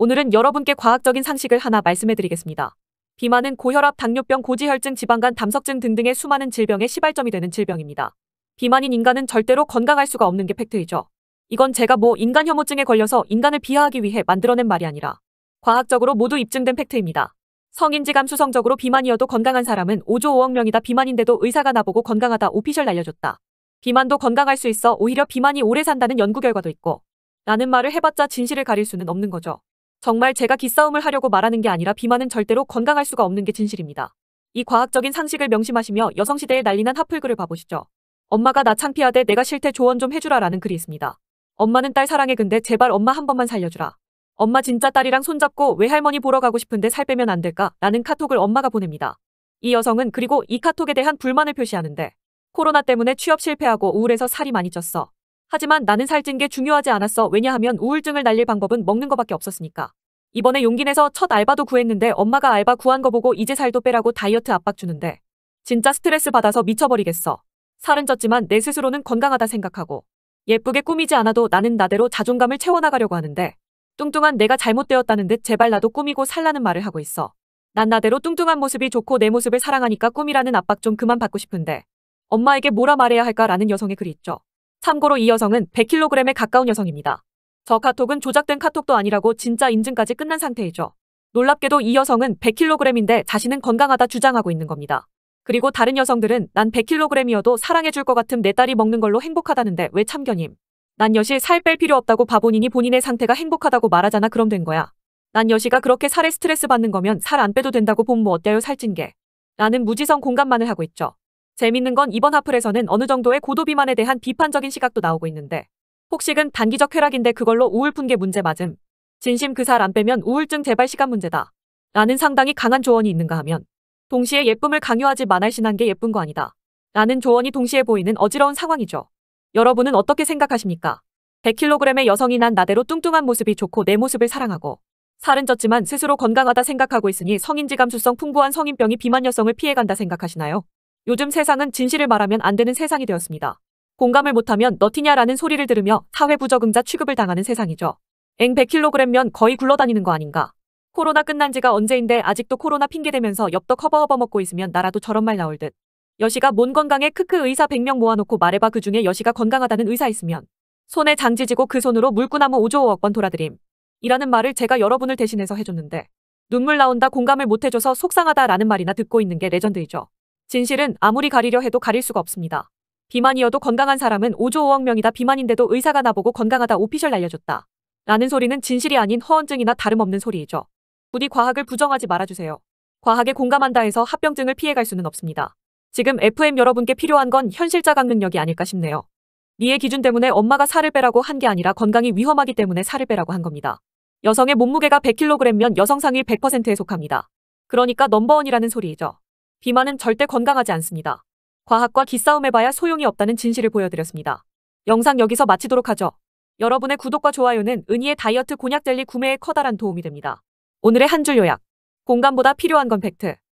오늘은 여러분께 과학적인 상식을 하나 말씀해드리겠습니다. 비만은 고혈압, 당뇨병, 고지혈증, 지방간, 담석증 등등의 수많은 질병의 시발점이 되는 질병입니다. 비만인 인간은 절대로 건강할 수가 없는 게 팩트이죠. 이건 제가 뭐 인간 혐오증에 걸려서 인간을 비하하기 위해 만들어낸 말이 아니라 과학적으로 모두 입증된 팩트입니다. 성인지 감수성적으로 비만이어도 건강한 사람은 5조 5억 명이다 비만인데도 의사가 나보고 건강하다 오피셜 날려줬다. 비만도 건강할 수 있어 오히려 비만이 오래 산다는 연구 결과도 있고 라는 말을 해봤자 진실을 가릴 수는 없는 거죠. 정말 제가 기싸움을 하려고 말하는 게 아니라 비만은 절대로 건강할 수가 없는 게 진실입니다. 이 과학적인 상식을 명심하시며 여성시대에 난리난 핫플글을 봐보시죠. 엄마가 나 창피하대 내가 싫대 조언 좀 해주라 라는 글이 있습니다. 엄마는 딸 사랑해 근데 제발 엄마 한 번만 살려주라. 엄마 진짜 딸이랑 손잡고 외할머니 보러 가고 싶은데 살 빼면 안 될까? 라는 카톡을 엄마가 보냅니다. 이 여성은 그리고 이 카톡에 대한 불만을 표시하는데 코로나 때문에 취업 실패하고 우울해서 살이 많이 쪘어. 하지만 나는 살찐 게 중요하지 않았어. 왜냐하면 우울증을 날릴 방법은 먹는 것밖에 없었으니까. 이번에 용기 내서 첫 알바도 구했는데 엄마가 알바 구한 거 보고 이제 살도 빼라고 다이어트 압박 주는데 진짜 스트레스 받아서 미쳐버리겠어. 살은 쪘지만 내 스스로는 건강하다 생각하고 예쁘게 꾸미지 않아도 나는 나대로 자존감을 채워나가려고 하는데 뚱뚱한 내가 잘못되었다는 듯 제발 나도 꾸미고 살라는 말을 하고 있어. 난 나대로 뚱뚱한 모습이 좋고 내 모습을 사랑하니까 꿈이라는 압박 좀 그만 받고 싶은데 엄마에게 뭐라 말해야 할까라는 여성의 글이 있죠. 참고로 이 여성은 100kg에 가까운 여성입니다. 저 카톡은 조작된 카톡도 아니라고 진짜 인증까지 끝난 상태이죠. 놀랍게도 이 여성은 100kg인데 자신은 건강하다 주장하고 있는 겁니다. 그리고 다른 여성들은 난 100kg이어도 사랑해줄 것 같음 내 딸이 먹는 걸로 행복하다는데 왜 참견임. 난 여시 살 뺄 필요 없다고 바본인이 본인의 상태가 행복하다고 말하잖아 그럼 된 거야. 난 여시가 그렇게 살에 스트레스 받는 거면 살 안 빼도 된다고 봄 뭐 어때요 살찐 게. 나는 무지성 공감만을 하고 있죠. 재밌는 건 이번 하플에서는 어느 정도의 고도 비만에 대한 비판적인 시각도 나오고 있는데 폭식은 단기적 쾌락인데 그걸로 우울 푼게 문제 맞음. 진심 그 살 안 빼면 우울증 재발 시간 문제다. 라는 상당히 강한 조언이 있는가 하면 동시에 예쁨을 강요하지 만할신한 게 예쁜 거 아니다. 라는 조언이 동시에 보이는 어지러운 상황이죠. 여러분은 어떻게 생각하십니까? 100kg의 여성이 난 나대로 뚱뚱한 모습이 좋고 내 모습을 사랑하고 살은 쪘지만 스스로 건강하다 생각하고 있으니 성인지감수성 풍부한 성인병이 비만여성을 피해간다 생각하시나요? 요즘 세상은 진실을 말하면 안 되는 세상이 되었습니다. 공감을 못하면 너티냐라는 소리를 들으며 사회부적응자 취급을 당하는 세상이죠. 엥 100kg면 거의 굴러다니는 거 아닌가. 코로나 끝난 지가 언제인데 아직도 코로나 핑계대면서 엽떡 허버허버 먹고 있으면 나라도 저런 말 나올 듯. 여시가 뭔 건강에 크크 의사 100명 모아놓고 말해봐 그 중에 여시가 건강하다는 의사 있으면 손에 장지지고 그 손으로 물구나무 5조 5억 번 돌아드림. 이라는 말을 제가 여러분을 대신해서 해줬는데 눈물 나온다 공감을 못해줘서 속상하다라는 말이나 듣고 있는 게 레전드이죠. 진실은 아무리 가리려 해도 가릴 수가 없습니다. 비만이어도 건강한 사람은 5조 5억 명이다 비만인데도 의사가 나보고 건강하다 오피셜 날려줬다. 라는 소리는 진실이 아닌 허언증이나 다름없는 소리이죠. 부디 과학을 부정하지 말아주세요. 과학에 공감한다 해서 합병증을 피해갈 수는 없습니다. 지금 FM 여러분께 필요한 건 현실 자각 능력이 아닐까 싶네요. 니의 기준 때문에 엄마가 살을 빼라고 한 게 아니라 건강이 위험하기 때문에 살을 빼라고 한 겁니다. 여성의 몸무게가 100kg면 여성 상위 100%에 속합니다. 그러니까 넘버원이라는 소리이죠. 비만은 절대 건강하지 않습니다. 과학과 기싸움해봐야 소용이 없다는 진실을 보여드렸습니다. 영상 여기서 마치도록 하죠. 여러분의 구독과 좋아요는 은희의 다이어트 곤약 젤리 구매에 커다란 도움이 됩니다. 오늘의 한 줄 요약. 공감보다 필요한 건 팩트.